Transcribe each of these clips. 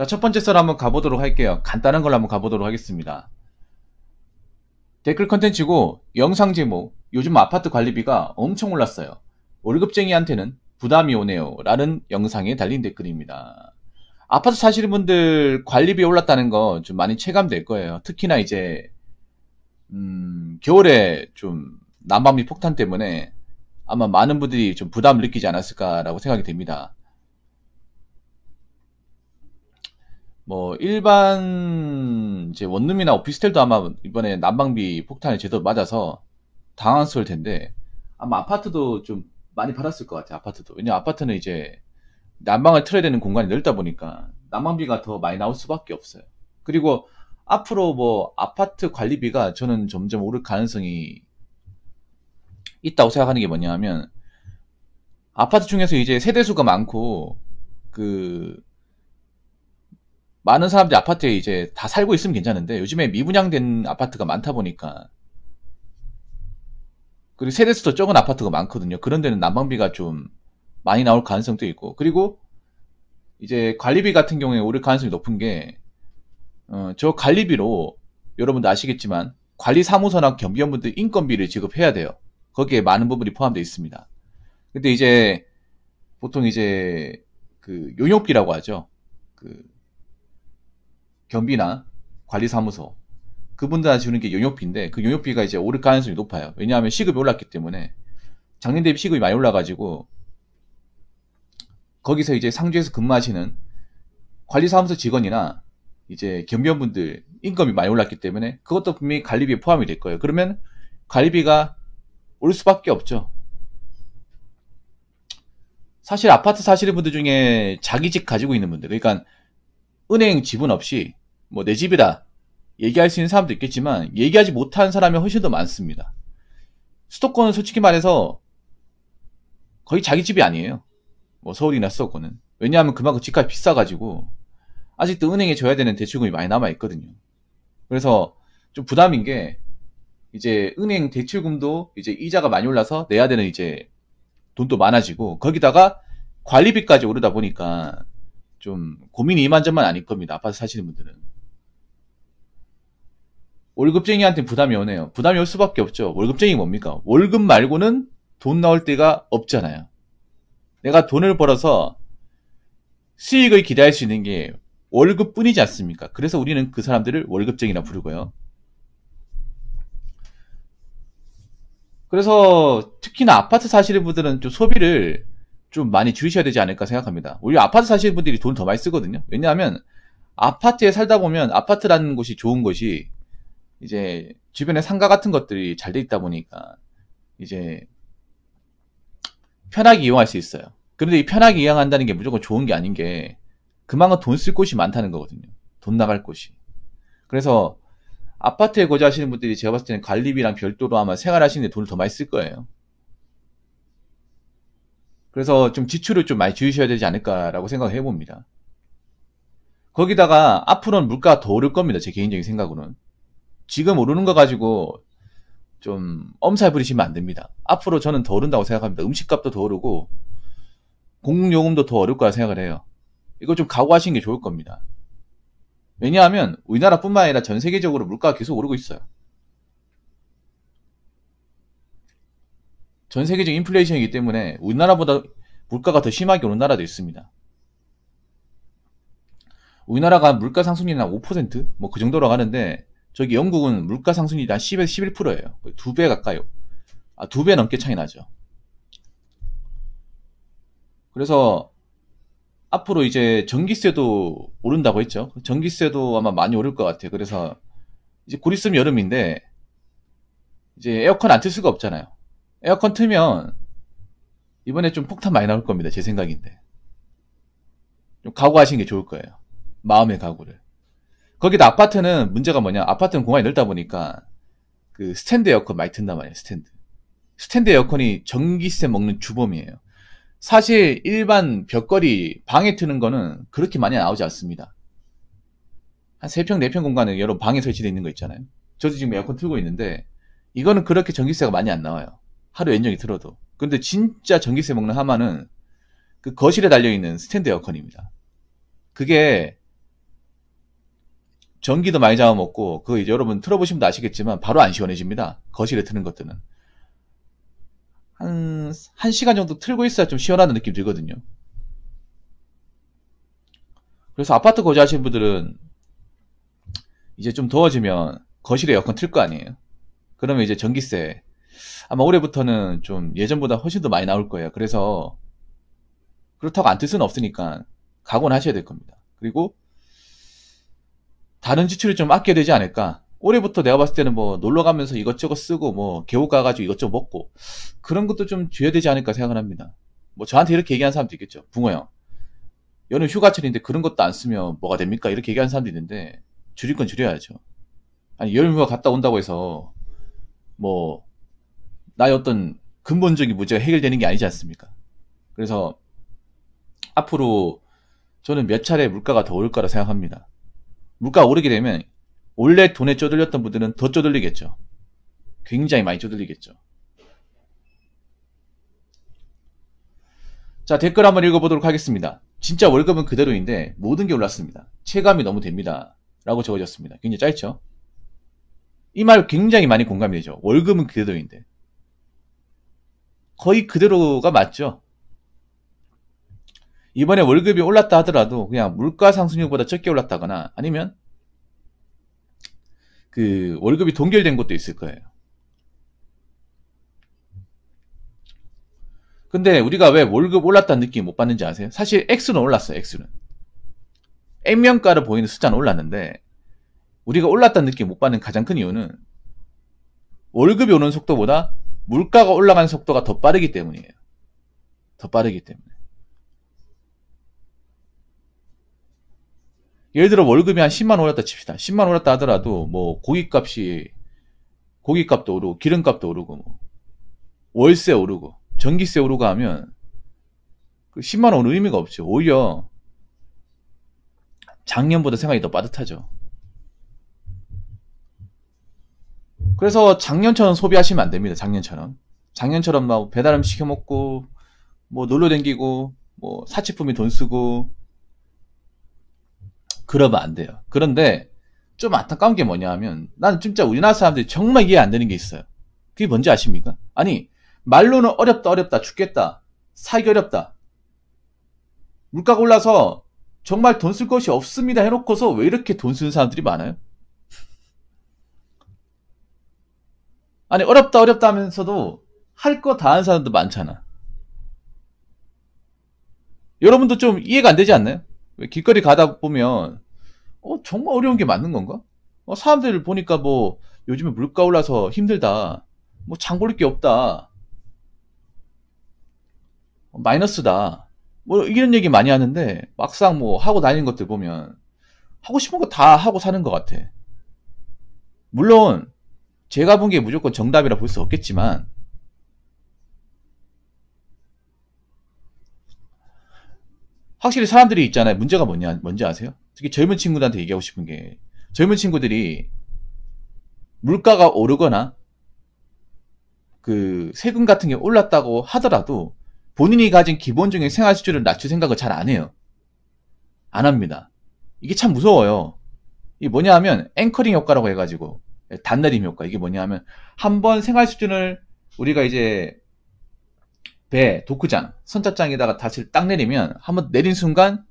자, 첫 번째 썰 한번 가보도록 할게요. 간단한 걸 한번 가보도록 하겠습니다. 댓글 컨텐츠고 영상 제목 요즘 아파트 관리비가 엄청 올랐어요. 월급쟁이한테는 부담이 오네요. 라는 영상에 달린 댓글입니다. 아파트 사시는 분들 관리비 올랐다는 거 좀 많이 체감될 거예요. 특히나 이제 음, 겨울에 좀 난방비 폭탄 때문에 아마 많은 분들이 좀 부담을 느끼지 않았을까라고 생각이 됩니다. 뭐 일반 이제 원룸이나 오피스텔도 아마 이번에 난방비 폭탄이 제대로 맞아서 당황스러울 텐데 아마 아파트도 좀 많이 받았을 것 같아요. 아파트도 왜냐 아파트는 이제 난방을 틀어야 되는 공간이 넓다 보니까 난방비가 더 많이 나올 수밖에 없어요. 그리고 앞으로 뭐 아파트 관리비가 저는 점점 오를 가능성이 있다고 생각하는 게 뭐냐면 아파트 중에서 이제 세대수가 많고 그 많은 사람들이 아파트에 이제 다 살고 있으면 괜찮은데 요즘에 미분양된 아파트가 많다 보니까 그리고 세대수도 적은 아파트가 많거든요. 그런 데는 난방비가 좀 많이 나올 가능성도 있고 그리고 이제 관리비 같은 경우에 오를 가능성이 높은 게 어, 저 관리비로 여러분도 아시겠지만 관리사무소나 경비원분들 인건비를 지급해야 돼요. 거기에 많은 부분이 포함되어 있습니다. 근데 이제 보통 이제 그 용역비라고 하죠. 그 경비나 관리사무소 그분들한테 주는 게 용역비인데 그 용역비가 이제 오를 가능성이 높아요. 왜냐하면 시급이 올랐기 때문에 작년 대비 시급이 많이 올라가지고 거기서 이제 상주에서 근무하시는 관리사무소 직원이나 이제 경비원분들 임금이 많이 올랐기 때문에 그것도 분명히 관리비에 포함이 될 거예요. 그러면 관리비가 올 수밖에 없죠. 사실 아파트 사시는 분들 중에 자기 집 가지고 있는 분들, 그러니까 은행 지분 없이 뭐내 집이다 얘기할 수 있는 사람도 있겠지만 얘기하지 못한 사람이 훨씬 더 많습니다. 수도권은 솔직히 말해서 거의 자기 집이 아니에요. 뭐 서울이나 수도권은 왜냐하면 그만큼 집값이 비싸가지고 아직도 은행에 줘야 되는 대출금이 많이 남아 있거든요. 그래서 좀 부담인 게 이제 은행 대출금도 이제 이자가 많이 올라서 내야 되는 이제 돈도 많아지고 거기다가 관리비까지 오르다 보니까 좀 고민이 이만저만 아닐 겁니다. 아파트 사시는 분들은. 월급쟁이한테 부담이 오네요. 부담이 올 수밖에 없죠. 월급쟁이 뭡니까? 월급 말고는 돈 나올 때가 없잖아요. 내가 돈을 벌어서 수익을 기대할 수 있는 게 월급뿐이지 않습니까? 그래서 우리는 그 사람들을 월급쟁이라 부르고요. 그래서 특히나 아파트 사시는 분들은 좀 소비를 좀 많이 줄이셔야 되지 않을까 생각합니다. 우리 아파트 사시는 분들이 돈 더 많이 쓰거든요. 왜냐하면 아파트에 살다 보면 아파트라는 곳이 좋은 것이 이제 주변에 상가 같은 것들이 잘 돼 있다 보니까 이제 편하게 이용할 수 있어요. 그런데 이 편하게 이용한다는 게 무조건 좋은 게 아닌 게 그만큼 돈 쓸 곳이 많다는 거거든요. 돈 나갈 곳이. 그래서 아파트에 거주하시는 분들이 제가 봤을 때는 관리비랑 별도로 아마 생활하시는데 돈을 더 많이 쓸 거예요. 그래서 좀 지출을 좀 많이 줄이셔야 되지 않을까라고 생각을 해봅니다. 거기다가 앞으로는 물가가 더 오를 겁니다. 제 개인적인 생각으로는. 지금 오르는 거 가지고 좀 엄살 부리시면 안 됩니다. 앞으로 저는 더 오른다고 생각합니다. 음식값도 더 오르고 공공요금도 더 오를 거라 생각을 해요. 이거 좀 각오하시는 게 좋을 겁니다. 왜냐하면 우리나라뿐만 아니라 전 세계적으로 물가가 계속 오르고 있어요. 전 세계적인 인플레이션이기 때문에 우리나라보다 물가가 더 심하게 오는 나라도 있습니다. 우리나라가 물가 상승률이 한 5%? 뭐 그 정도로 가는데 저기 영국은 물가 상승률이 한 10에서 11%예요. 두 배 가까이. 아, 두 배 넘게 차이 나죠. 그래서 앞으로 이제 전기세도 오른다고 했죠. 전기세도 아마 많이 오를 것 같아요. 그래서 이제 곧 있으면 여름인데 이제 에어컨 안 틀 수가 없잖아요. 에어컨 틀면 이번에 좀 폭탄 많이 나올 겁니다. 제 생각인데. 좀 각오하시는 게 좋을 거예요. 마음의 각오를. 거기다 아파트는 문제가 뭐냐? 아파트는 공간이 넓다 보니까 그 스탠드 에어컨 많이 튼단 말이에요. 스탠드. 스탠드 에어컨이 전기세 먹는 주범이에요. 사실 일반 벽걸이 방에 트는 거는 그렇게 많이 나오지 않습니다. 한 3평, 4평 공간에 여러 방에 설치되어 있는 거 있잖아요. 저도 지금 에어컨 틀고 있는데 이거는 그렇게 전기세가 많이 안 나와요. 하루 연정이 틀어도. 근데 진짜 전기세 먹는 하마는 그 거실에 달려있는 스탠드 에어컨입니다. 그게 전기도 많이 잡아먹고 그 이제 여러분 틀어보시면 아시겠지만 바로 안 시원해집니다. 거실에 트는 것들은. 한, 한 시간 정도 틀고 있어야 좀 시원하는 느낌 들거든요. 그래서 아파트 거주하시는 분들은 이제 좀 더워지면 거실에 에어컨 틀 거 아니에요. 그러면 이제 전기세 아마 올해부터는 좀 예전보다 훨씬 더 많이 나올 거예요. 그래서 그렇다고 안 틀 수는 없으니까 각오는 하셔야 될 겁니다. 그리고 다른 지출이 좀 아껴야 되지 않을까. 올해부터 내가 봤을 때는 뭐 놀러 가면서 이것저것 쓰고 뭐 개우 가가지고 이것저것 먹고 그런 것도 좀 줘야 되지 않을까 생각을 합니다. 뭐 저한테 이렇게 얘기하는 사람도 있겠죠. 붕어 형. 여름 휴가철인데 그런 것도 안 쓰면 뭐가 됩니까? 이렇게 얘기하는 사람도 있는데 줄일 건 줄여야죠. 아니 여름 휴가 갔다 온다고 해서 뭐 나의 어떤 근본적인 문제가 해결되는 게 아니지 않습니까? 그래서 앞으로 저는 몇 차례 물가가 더 올 거라 생각합니다. 물가 오르게 되면 원래 돈에 쪼들렸던 분들은 더 쪼들리겠죠. 굉장히 많이 쪼들리겠죠. 자, 댓글 한번 읽어보도록 하겠습니다. 진짜 월급은 그대로인데 모든 게 올랐습니다. 체감이 너무 됩니다. 라고 적어졌습니다. 굉장히 짧죠? 이 말 굉장히 많이 공감이 되죠. 월급은 그대로인데. 거의 그대로가 맞죠. 이번에 월급이 올랐다 하더라도 그냥 물가 상승률보다 적게 올랐다거나 아니면 그 월급이 동결된 것도 있을 거예요. 근데 우리가 왜 월급 올랐다는 느낌 못 받는지 아세요? 사실 X는 올랐어요, X는. 액면가로 보이는 숫자는 올랐는데 우리가 올랐다는 느낌 못 받는 가장 큰 이유는 월급이 오는 속도보다 물가가 올라가는 속도가 더 빠르기 때문이에요. 더 빠르기 때문에. 예를 들어 월급이 한 10만 올랐다 칩시다. 10만 올랐다 하더라도 뭐 고기값이 고기값도 오르고 기름값도 오르고 뭐 월세 오르고 전기세 오르고 하면 그 10만 오는 의미가 없죠. 오히려 작년보다 생각이 더 빠듯하죠. 그래서 작년처럼 소비하시면 안 됩니다. 작년처럼. 작년처럼 막 배달 음식 해 먹고 뭐 놀러 댕기고 뭐 사치품이 돈 쓰고 그러면 안 돼요. 그런데 좀 안타까운 게 뭐냐 하면 나는 진짜 우리나라 사람들이 정말 이해 안 되는 게 있어요. 그게 뭔지 아십니까? 아니 말로는 어렵다 어렵다 죽겠다 살기 어렵다 물가가 올라서 정말 돈 쓸 것이 없습니다 해놓고서 왜 이렇게 돈 쓰는 사람들이 많아요? 아니 어렵다 어렵다 하면서도 할 거 다 하는 사람도 많잖아. 여러분도 좀 이해가 안 되지 않나요? 왜 길거리 가다 보면 어 정말 어려운 게 맞는 건가? 어, 사람들 보니까 뭐 요즘에 물가 올라서 힘들다. 뭐 장볼 게 없다. 어, 마이너스다. 뭐 이런 얘기 많이 하는데 막상 뭐 하고 다니는 것들 보면 하고 싶은 거 다 하고 사는 것 같아. 물론 제가 본 게 무조건 정답이라 볼 수 없겠지만 확실히 사람들이 있잖아요. 문제가 뭐냐, 뭔지 아세요? 특히 젊은 친구들한테 얘기하고 싶은 게 젊은 친구들이 물가가 오르거나 그 세금 같은 게 올랐다고 하더라도 본인이 가진 기본적인 생활 수준을 낮출 생각을 잘 안 해요. 안 합니다. 이게 참 무서워요. 이게 뭐냐 하면 앵커링 효과라고 해가지고 단내림 효과. 이게 뭐냐 하면 한 번 생활 수준을 우리가 이제 배, 도크장, 선착장에다가 닷을 딱 내리면 한번 내린 순간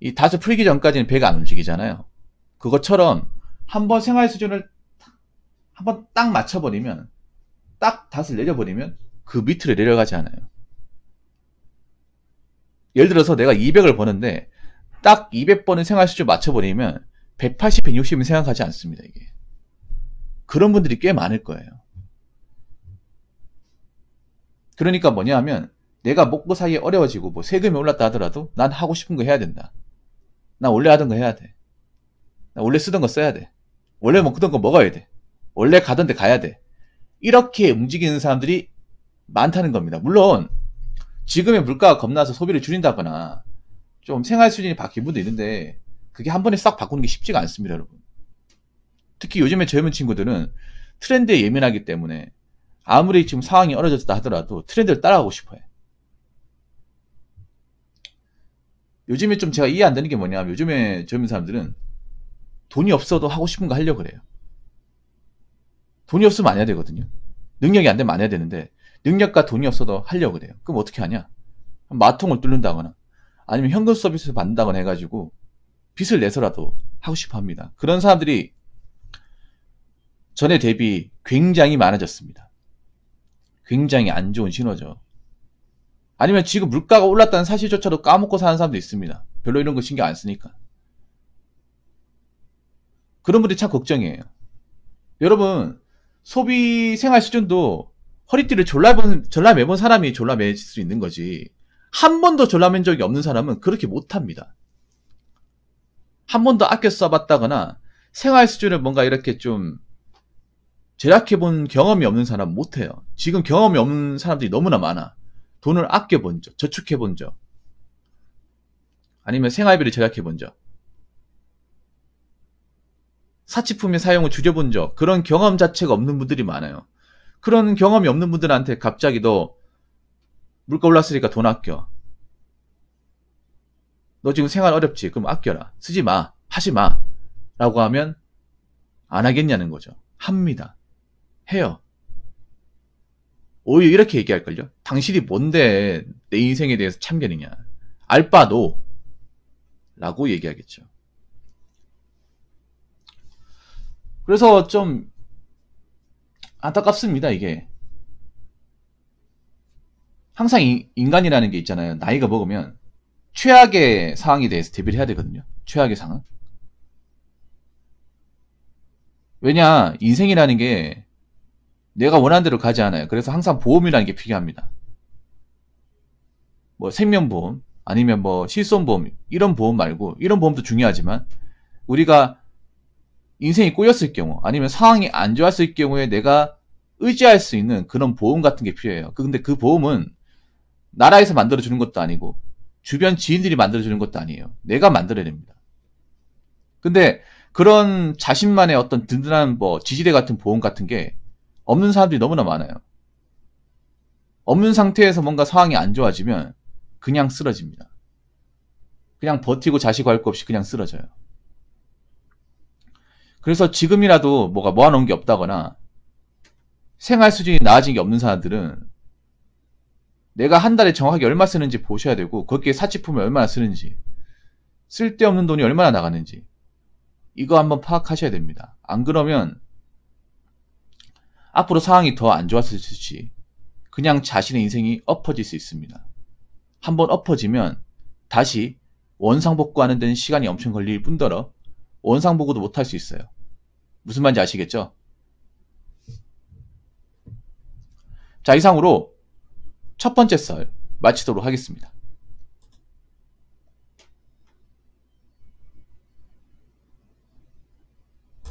이 닷을 풀기 전까지는 배가 안 움직이잖아요. 그것처럼 한번 생활 수준을 한번 딱 맞춰버리면 딱 닷을 내려버리면 그 밑으로 내려가지 않아요. 예를 들어서 내가 200을 버는데 딱2 0 0번의 생활 수준 맞춰버리면 180, 160은 생각하지 않습니다. 이게 그런 분들이 꽤 많을 거예요. 그러니까 뭐냐 하면 내가 먹고 사기에 어려워지고 뭐 세금이 올랐다 하더라도 난 하고 싶은 거 해야 된다. 나 원래 하던 거 해야 돼. 나 원래 쓰던 거 써야 돼. 원래 먹던 거 먹어야 돼. 원래 가던 데 가야 돼. 이렇게 움직이는 사람들이 많다는 겁니다. 물론 지금의 물가가 겁나서 소비를 줄인다거나 좀 생활 수준이 바뀐 분도 있는데 그게 한 번에 싹 바꾸는 게 쉽지가 않습니다, 여러분. 특히 요즘에 젊은 친구들은 트렌드에 예민하기 때문에 아무리 지금 상황이 어려졌다 하더라도 트렌드를 따라가고 싶어 해. 요즘에 좀 제가 이해 안 되는 게 뭐냐면 요즘에 젊은 사람들은 돈이 없어도 하고 싶은 거 하려고 그래요. 돈이 없으면 안 해야 되거든요. 능력이 안 되면 안 해야 되는데 능력과 돈이 없어도 하려고 그래요. 그럼 어떻게 하냐? 마통을 뚫는다거나 아니면 현금 서비스 받는다거나 해가지고 빚을 내서라도 하고 싶어 합니다. 그런 사람들이 전에 대비 굉장히 많아졌습니다. 굉장히 안 좋은 신호죠. 아니면 지금 물가가 올랐다는 사실조차도 까먹고 사는 사람도 있습니다. 별로 이런 거 신경 안 쓰니까. 그런 분들이 참 걱정이에요. 여러분, 소비 생활 수준도 허리띠를 졸라 졸라매본 사람이 졸라 매질 수 있는 거지. 한 번도 졸라맨 적이 없는 사람은 그렇게 못합니다. 한 번도 아껴 써봤다거나 생활 수준을 뭔가 이렇게 좀 제작해본 경험이 없는 사람 못해요. 지금 경험이 없는 사람들이 너무나 많아. 돈을 아껴본 적, 저축해본 적, 아니면 생활비를 제작해본 적, 사치품의 사용을 줄여본 적, 그런 경험 자체가 없는 분들이 많아요. 그런 경험이 없는 분들한테 갑자기 도 물가 올랐으니까 돈 아껴. 너 지금 생활 어렵지? 그럼 아껴라. 쓰지 마. 하지 마. 라고 하면 안 하겠냐는 거죠. 합니다. 해요. 오히려 이렇게 얘기할걸요? 당신이 뭔데 내 인생에 대해서 참견이냐. 알바도. 라고 얘기하겠죠. 그래서 좀 안타깝습니다, 이게. 항상 인간이라는 게 있잖아요. 나이가 먹으면 최악의 상황에 대해서 대비를 해야 되거든요. 최악의 상황. 왜냐, 인생이라는 게 내가 원하는 대로 가지 않아요. 그래서 항상 보험이라는 게 필요합니다. 뭐 생명보험 아니면 뭐 실손보험 이런 보험 말고 이런 보험도 중요하지만 우리가 인생이 꼬였을 경우 아니면 상황이 안 좋았을 경우에 내가 의지할 수 있는 그런 보험 같은 게 필요해요. 그, 근데 그 보험은 나라에서 만들어주는 것도 아니고 주변 지인들이 만들어주는 것도 아니에요. 내가 만들어야 됩니다. 근데 그런 자신만의 어떤 든든한 뭐 지지대 같은 보험 같은 게 없는 사람들이 너무나 많아요. 없는 상태에서 뭔가 상황이 안 좋아지면 그냥 쓰러집니다. 그냥 버티고 자식 할거 없이 그냥 쓰러져요. 그래서 지금이라도 뭐가 모아놓은 게 없다거나 생활 수준이 나아진 게 없는 사람들은 내가 한 달에 정확하게 얼마 쓰는지 보셔야 되고 거기에 사치품을 얼마나 쓰는지 쓸데없는 돈이 얼마나 나가는지 이거 한번 파악하셔야 됩니다. 안 그러면 앞으로 상황이 더 안 좋았을 지 그냥 자신의 인생이 엎어질 수 있습니다. 한번 엎어지면 다시 원상복구하는 데는 시간이 엄청 걸릴 뿐더러 원상복구도 못할 수 있어요. 무슨 말인지 아시겠죠? 자, 이상으로 첫 번째 썰 마치도록 하겠습니다.